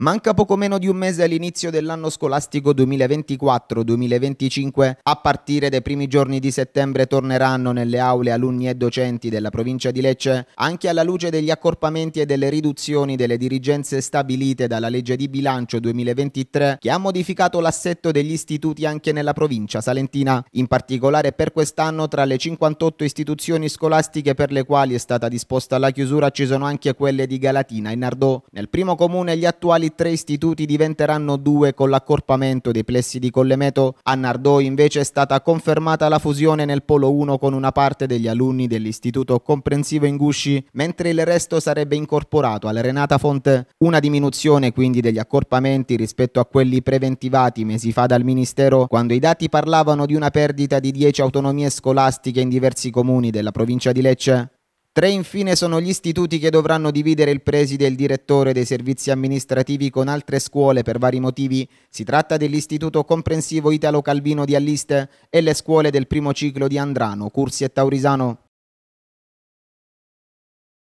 Manca poco meno di un mese all'inizio dell'anno scolastico 2024-2025. A partire dai primi giorni di settembre torneranno nelle aule alunni e docenti della provincia di Lecce, anche alla luce degli accorpamenti e delle riduzioni delle dirigenze stabilite dalla legge di bilancio 2023 che ha modificato l'assetto degli istituti anche nella provincia salentina. In particolare per quest'anno tra le 58 istituzioni scolastiche per le quali è stata disposta la chiusura ci sono anche quelle di Galatina e Nardò. Nel primo comune gli attuali quali tre istituti diventeranno due con l'accorpamento dei plessi di Collemeto. A Nardò invece è stata confermata la fusione nel Polo 1 con una parte degli alunni dell'Istituto Comprensivo in Gusci, mentre il resto sarebbe incorporato alla Renata Fonte. Una diminuzione quindi degli accorpamenti rispetto a quelli preventivati mesi fa dal Ministero, quando i dati parlavano di una perdita di 10 autonomie scolastiche in diversi comuni della provincia di Lecce. Tre infine sono gli istituti che dovranno dividere il preside e il direttore dei servizi amministrativi con altre scuole per vari motivi. Si tratta dell'Istituto Comprensivo Italo Calvino di Alliste e le scuole del primo ciclo di Andrano, Cursi e Taurisano.